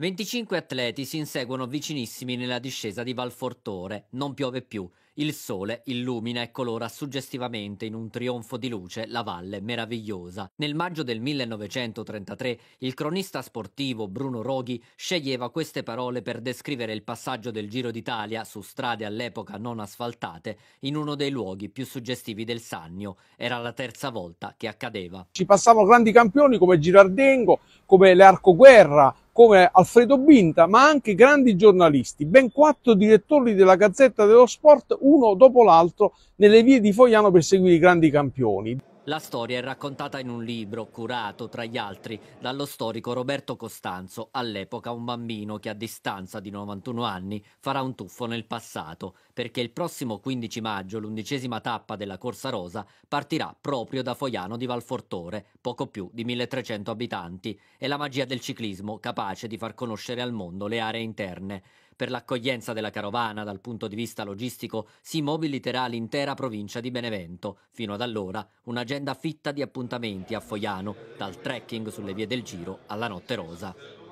25 atleti si inseguono vicinissimi nella discesa di Valfortore. Non piove più. Il sole illumina e colora suggestivamente in un trionfo di luce la valle meravigliosa. Nel maggio del 1933 il cronista sportivo Bruno Roghi sceglieva queste parole per descrivere il passaggio del Giro d'Italia su strade all'epoca non asfaltate in uno dei luoghi più suggestivi del Sannio. Era la terza volta che accadeva. Ci passavano grandi campioni come Girardengo, come l'Arco Guerra, come Alfredo Binta, ma anche grandi giornalisti, ben quattro direttori della Gazzetta dello Sport, uno dopo l'altro, nelle vie di Fogliano per seguire i grandi campioni. La storia è raccontata in un libro curato, tra gli altri, dallo storico Roberto Costanzo, all'epoca un bambino che a distanza di 91 anni farà un tuffo nel passato, perché il prossimo 15 maggio l'undicesima tappa della Corsa Rosa partirà proprio da Foiano di Valfortore, poco più di 1300 abitanti, e la magia del ciclismo capace di far conoscere al mondo le aree interne. Per l'accoglienza della carovana dal punto di vista logistico si mobiliterà l'intera provincia di Benevento. Fino ad allora un'agenda fitta di appuntamenti a Foiano, dal trekking sulle vie del Giro alla Notte Rosa.